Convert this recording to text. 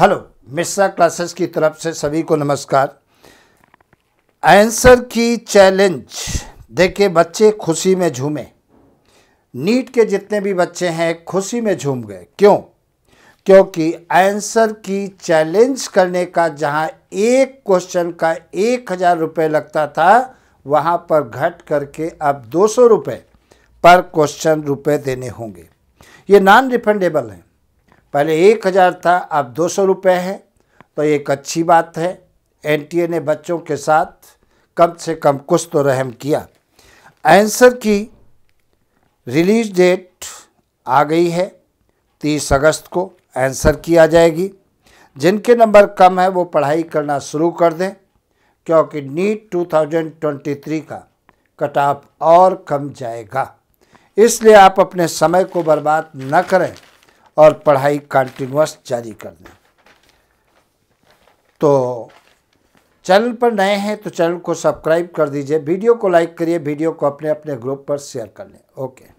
hello Mishra classes की तरफ से सभी को नमस्कार आंसर की चैलेंज देखे बच्चे खुशी में झूमे नीट के जितने भी बच्चे हैं खुशी में झूम गए क्यों क्योंकि आंसर की चैलेंज करने का जहां एक क्वेश्चन का एक हज़ार रुपये लगता था वहां पर घट करके अब दो सौ रुपये पर क्वेश्चन रुपये देने होंगे ये नॉन रिफंडेबल हैं पहले एक हज़ार था अब दो सौ रुपये है तो एक अच्छी बात है एन ने बच्चों के साथ कम से कम कुछ तो रहम किया आंसर की रिलीज डेट आ गई है तीस अगस्त को आंसर किया जाएगी जिनके नंबर कम है वो पढ़ाई करना शुरू कर दें क्योंकि नीट 2023 का कटाप और कम जाएगा इसलिए आप अपने समय को बर्बाद न करें और पढ़ाई कंटिन्यूस जारी कर दें तो चैनल पर नए हैं तो चैनल को सब्सक्राइब कर दीजिए वीडियो को लाइक करिए वीडियो को अपने अपने ग्रुप पर शेयर कर लें ओके